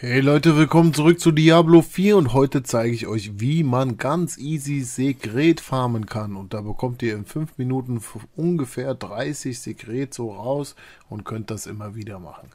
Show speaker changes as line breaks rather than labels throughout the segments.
Hey Leute, willkommen zurück zu Diablo 4 und heute zeige ich euch, wie man ganz easy Sekret farmen kann. Und da bekommt ihr in 5 Minuten ungefähr 30 Sekret so raus und könnt das immer wieder machen.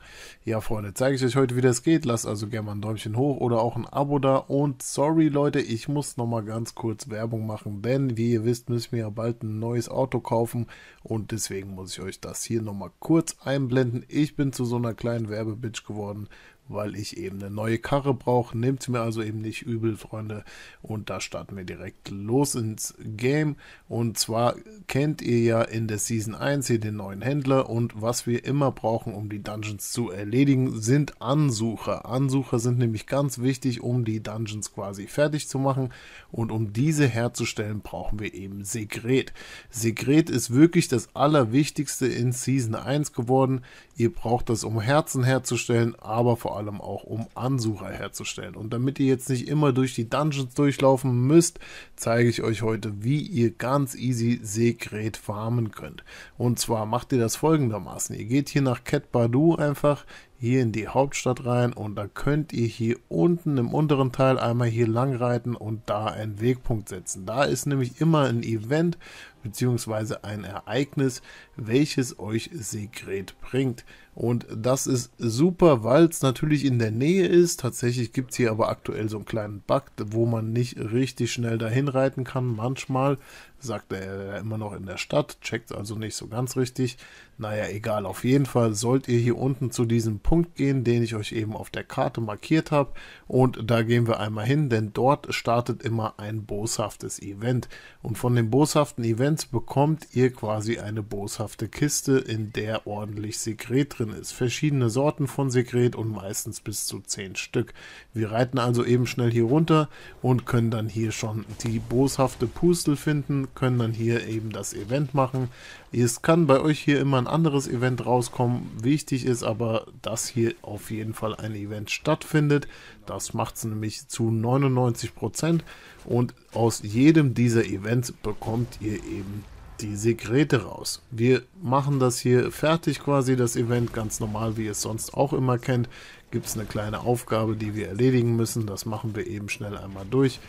Ja Freunde, zeige ich euch heute, wie das geht. Lasst also gerne mal ein Däumchen hoch oder auch ein Abo da. Und sorry Leute, ich muss nochmal ganz kurz Werbung machen, denn wie ihr wisst, müssen wir ja bald ein neues Auto kaufen. Und deswegen muss ich euch das hier nochmal kurz einblenden. Ich bin zu so einer kleinen Werbebitch geworden weil ich eben eine neue Karre brauche. Nehmt mir also eben nicht übel, Freunde. Und da starten wir direkt los ins Game. Und zwar kennt ihr ja in der Season 1 hier den neuen Händler. Und was wir immer brauchen, um die Dungeons zu erledigen, sind Ansucher. Ansucher sind nämlich ganz wichtig, um die Dungeons quasi fertig zu machen. Und um diese herzustellen, brauchen wir eben Sekret. Sekret ist wirklich das Allerwichtigste in Season 1 geworden. Ihr braucht das, um Herzen herzustellen, aber vor allem allem auch, um Ansucher herzustellen. Und damit ihr jetzt nicht immer durch die Dungeons durchlaufen müsst, zeige ich euch heute, wie ihr ganz easy Sekret farmen könnt. Und zwar macht ihr das folgendermaßen. Ihr geht hier nach Cat Badu einfach, hier in die Hauptstadt rein und da könnt ihr hier unten im unteren Teil einmal hier lang reiten und da einen Wegpunkt setzen. Da ist nämlich immer ein Event, beziehungsweise ein Ereignis, welches euch Sekret bringt. Und das ist super, weil es natürlich in der Nähe ist. Tatsächlich gibt es hier aber aktuell so einen kleinen Bug, wo man nicht richtig schnell dahin reiten kann. Manchmal sagt er immer noch in der Stadt, checkt also nicht so ganz richtig. Naja, egal, auf jeden Fall sollt ihr hier unten zu diesem Punkt gehen, den ich euch eben auf der Karte markiert habe. Und da gehen wir einmal hin, denn dort startet immer ein boshaftes Event. Und von dem boshaften Event Events bekommt ihr quasi eine boshafte Kiste, in der ordentlich Sekret drin ist. Verschiedene Sorten von Sekret und meistens bis zu 10 Stück. Wir reiten also eben schnell hier runter und können dann hier schon die boshafte Pustel finden, können dann hier eben das Event machen, es kann bei euch hier immer ein anderes Event rauskommen. Wichtig ist aber, dass hier auf jeden Fall ein Event stattfindet. Das macht es nämlich zu 99% Prozent und aus jedem dieser Events bekommt ihr eben die Sekrete raus. Wir machen das hier fertig quasi, das Event ganz normal, wie ihr es sonst auch immer kennt. Gibt es eine kleine Aufgabe, die wir erledigen müssen. Das machen wir eben schnell einmal durch,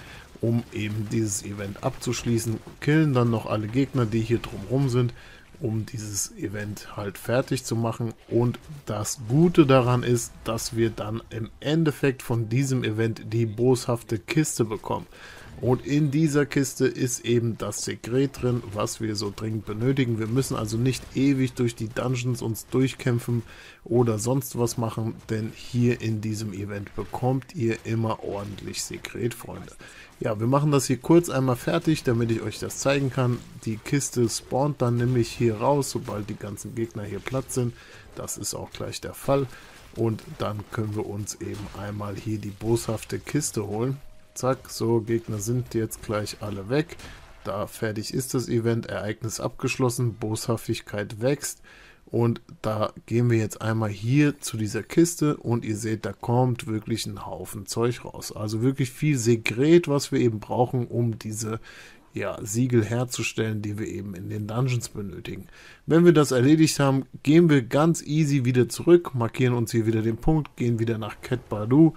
um eben dieses Event abzuschließen. Killen dann noch alle Gegner, die hier drumherum sind, um dieses Event halt fertig zu machen. Und das Gute daran ist, dass wir dann im Endeffekt von diesem Event die boshafte Kiste bekommen. Und in dieser Kiste ist eben das Sekret drin, was wir so dringend benötigen. Wir müssen also nicht ewig durch die Dungeons uns durchkämpfen oder sonst was machen, denn hier in diesem Event bekommt ihr immer ordentlich Sekret, Freunde. Ja, wir machen das hier kurz einmal fertig, damit ich euch das zeigen kann. Die Kiste spawnt dann nämlich hier raus, sobald die ganzen Gegner hier platt sind. Das ist auch gleich der Fall. Und dann können wir uns eben einmal hier die boshafte Kiste holen. Zack, so, Gegner sind jetzt gleich alle weg. Da fertig ist das Event, Ereignis abgeschlossen, Boshaftigkeit wächst. Und da gehen wir jetzt einmal hier zu dieser Kiste und ihr seht, da kommt wirklich ein Haufen Zeug raus. Also wirklich viel Sekret, was wir eben brauchen, um diese ja, Siegel herzustellen, die wir eben in den Dungeons benötigen. Wenn wir das erledigt haben, gehen wir ganz easy wieder zurück, markieren uns hier wieder den Punkt, gehen wieder nach Cat Badu,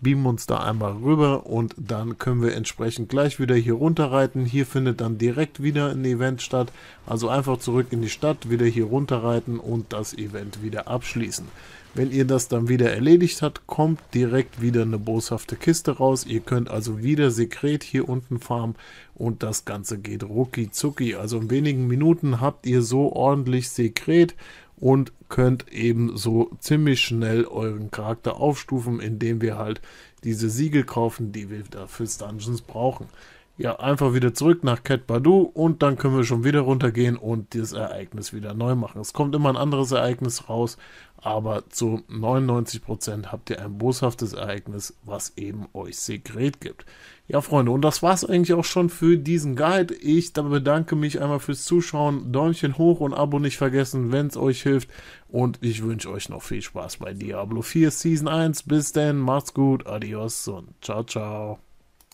beamen uns da einmal rüber und dann können wir entsprechend gleich wieder hier runter reiten. Hier findet dann direkt wieder ein Event statt. Also einfach zurück in die Stadt, wieder hier runter reiten und das Event wieder abschließen. Wenn ihr das dann wieder erledigt habt, kommt direkt wieder eine boshafte Kiste raus. Ihr könnt also wieder Sekret hier unten farmen und das Ganze geht rucki zucki. Also in wenigen Minuten habt ihr so ordentlich Sekret und könnt eben so ziemlich schnell euren Charakter aufstufen, indem wir halt diese Siegel kaufen, die wir da fürs Dungeons brauchen ja, einfach wieder zurück nach Cat Badu und dann können wir schon wieder runtergehen und dieses Ereignis wieder neu machen. Es kommt immer ein anderes Ereignis raus, aber zu 99% habt ihr ein boshaftes Ereignis, was eben euch Sekret gibt. Ja, Freunde, und das war es eigentlich auch schon für diesen Guide. Ich bedanke mich einmal fürs Zuschauen. Däumchen hoch und Abo nicht vergessen, wenn es euch hilft. Und ich wünsche euch noch viel Spaß bei Diablo 4 Season 1. Bis dann, macht's gut, adios und ciao, ciao.